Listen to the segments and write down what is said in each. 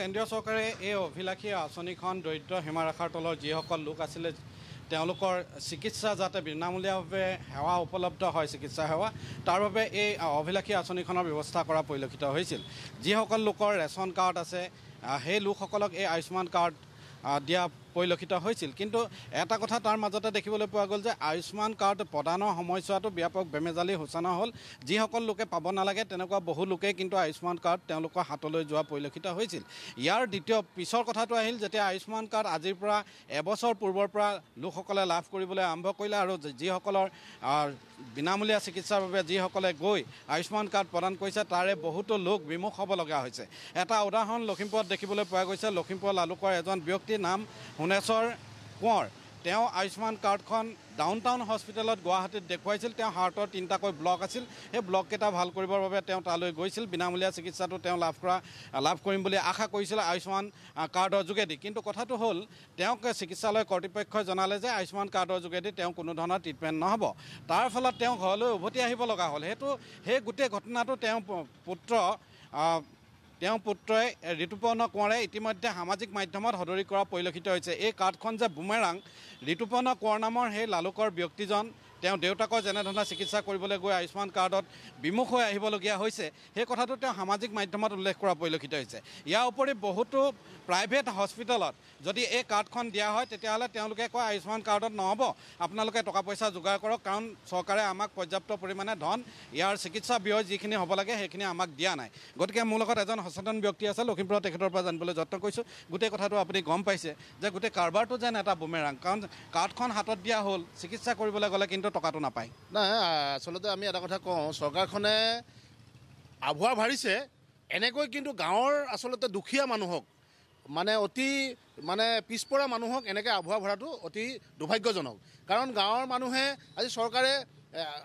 কেন্দ্ৰীয় চৰকাৰে এই অভিলাষী আঁচনিখন দৰিদ্ৰ সীমাৰেখাৰ তলৰ যিসকল লোক আছিলে তেওঁলোকৰ চিকিৎসা যাতে বিনামূলীয়াভাৱে সেৱা উপলব্ধ হয় চিকিৎসা সেৱা তাৰ বাবে এই অভিলাষী আঁচনিখনৰ ব্যৱস্থা কৰা পৰিলক্ষিত হৈছিল যিসকল লোকৰ ৰেচন কাৰ্ড আছে সেই লোকসকলক এই আয়ুষ্মান কাৰ্ড দিয়া পৰিলক্ষিত হৈছিল কিন্তু এটা কথা তাৰ মাজতে দেখিবলৈ পোৱা গ'ল যে আয়ুষ্মান কাৰ্ড প্ৰদানৰ সময়ছোৱাটো ব্যাপক বেমেজালি সূচনা হ'ল যিসকল লোকে পাব নালাগে তেনেকুৱা বহু লোকেই কিন্তু আয়ুষ্মান কাৰ্ড তেওঁলোকৰ হাতলৈ যোৱা পৰিলক্ষিত হৈছিল ইয়াৰ দ্বিতীয় পিছৰ কথাটো আহিল যেতিয়া আয়ুষ্মান কাৰ্ড আজিৰ পৰা এবছৰ পূৰ্বৰ পৰা লোকসকলে লাভ কৰিবলৈ আৰম্ভ কৰিলে আৰু যিসকলৰ বিনামূলীয়া চিকিৎসাৰ বাবে যিসকলে গৈ আয়ুষ্মান কাৰ্ড প্ৰদান কৰিছে তাৰে বহুতো লোক বিমুখ হ'ব লগা হৈছে এটা উদাহৰণ লখিমপুৰত দেখিবলৈ পোৱা গৈছে লখিমপুৰ লালুকৰ এজন ব্যক্তিৰ নাম সোণেশ্বৰ কোঁৱৰ তেওঁ আয়ুষ্মান কাৰ্ডখন ডাউন টাউন হস্পিটেলত গুৱাহাটীত দেখুৱাইছিল তেওঁ হাৰ্টৰ তিনিটাকৈ ব্লক আছিল সেই ব্লককেইটা ভাল কৰিবৰ বাবে তেওঁ তালৈ গৈছিল বিনামূলীয়া চিকিৎসাটো তেওঁ লাভ কৰা লাভ কৰিম বুলি আশা কৰিছিল আয়ুষ্মান কাৰ্ডৰ যোগেদি কিন্তু কথাটো হ'ল তেওঁক চিকিৎসালয় কৰ্তৃপক্ষই জনালে যে আয়ুষ্মান কাৰ্ডৰ যোগেদি তেওঁ কোনো ধৰণৰ ট্ৰিটমেণ্ট নহ'ব তাৰ ফলত তেওঁ ঘৰলৈ উভতি আহিব লগা হ'ল সেইটো সেই গোটেই ঘটনাটো তেওঁ পুত্ৰ তেওঁ পুত্ৰই ঋতুপৰ্ণ কোঁৱৰে ইতিমধ্যে সামাজিক মাধ্যমত সদৰি কৰা পৰিলক্ষিত হৈছে এই কাৰ্ডখন যে বুমেৰাং ঋতুপৰ্ণ কোঁৱৰ নামৰ সেই লালুকৰ ব্যক্তিজন তেওঁ দেউতাকৰ যেনেধৰণে চিকিৎসা কৰিবলৈ গৈ আয়ুষ্মান কাৰ্ডত বিমুখ হৈ আহিবলগীয়া হৈছে সেই কথাটো তেওঁ সামাজিক মাধ্যমত উল্লেখ কৰা পৰিলক্ষিত হৈছে ইয়াৰ উপৰি বহুতো প্ৰাইভেট হস্পিটেলত যদি এই কাৰ্ডখন দিয়া হয় তেতিয়াহ'লে তেওঁলোকে কয় আয়ুষ্মান কাৰ্ডত নহ'ব আপোনালোকে টকা পইচা যোগাৰ কৰক কাৰণ চৰকাৰে আমাক পৰ্যাপ্ত পৰিমাণে ধন ইয়াৰ চিকিৎসা ব্যয় যিখিনি হ'ব লাগে সেইখিনি আমাক দিয়া নাই গতিকে মোৰ লগত এজন সচেতন ব্যক্তি আছে লখিমপুৰৰ তেখেতৰ পৰা জানিবলৈ যত্ন কৰিছোঁ গোটেই কথাটো আপুনি গম পাইছে যে গোটেই কাৰবাৰটো যেন এটা বুমেৰাং কাৰণ কাৰ্ডখন হাতত দিয়া হ'ল চিকিৎসা কৰিবলৈ গ'লে কিন্তু টকাটো নাপায় নাই আচলতে আমি এটা কথা কওঁ চৰকাৰখনে আভুৱা ভাৰিছে এনেকৈ কিন্তু গাঁৱৰ আচলতে দুখীয়া মানুহক মানে অতি মানে পিছপৰা মানুহক এনেকৈ আভুৱা ভৰাটো অতি দুৰ্ভাগ্যজনক কাৰণ গাঁৱৰ মানুহে আজি চৰকাৰে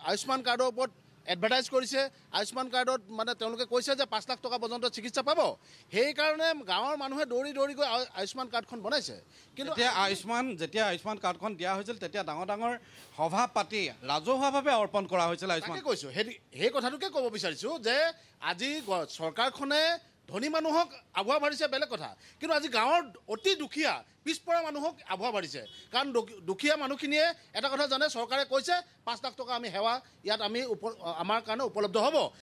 আয়ুষ্মান কাৰ্ডৰ ওপৰত এডভাৰটাইজ কৰিছে আয়ুষ্মান কাৰ্ডত মানে তেওঁলোকে কৈছে যে পাঁচ লাখ টকা পৰ্যন্ত চিকিৎসা পাব সেইকাৰণে গাঁৱৰ মানুহে দৌৰি দৌৰি গৈ আয়ুষ্মান কাৰ্ডখন বনাইছে কিন্তু এতিয়া আয়ুষ্মান যেতিয়া আয়ুষ্মান কাৰ্ডখন দিয়া হৈছিল তেতিয়া ডাঙৰ ডাঙৰ সভা পাতি ৰাজহুৱাভাৱে অৰ্পণ কৰা হৈছিল আয়ুষ্মান কৈছোঁ সেই সেই কথাটোকে ক'ব বিচাৰিছোঁ যে আজি চৰকাৰখনে ধনী মানুহক আবহাৱা বাঢ়িছে বেলেগ কথা কিন্তু আজি গাঁৱৰ অতি দুখীয়া পিছপৰা মানুহক আবহাৱা বাঢ়িছে কাৰণ দুখীয়া মানুহখিনিয়ে এটা কথা জানে চৰকাৰে কৈছে পাঁচ লাখ টকা আমি সেৱা ইয়াত আমি আমাৰ কাৰণে উপলব্ধ হ'ব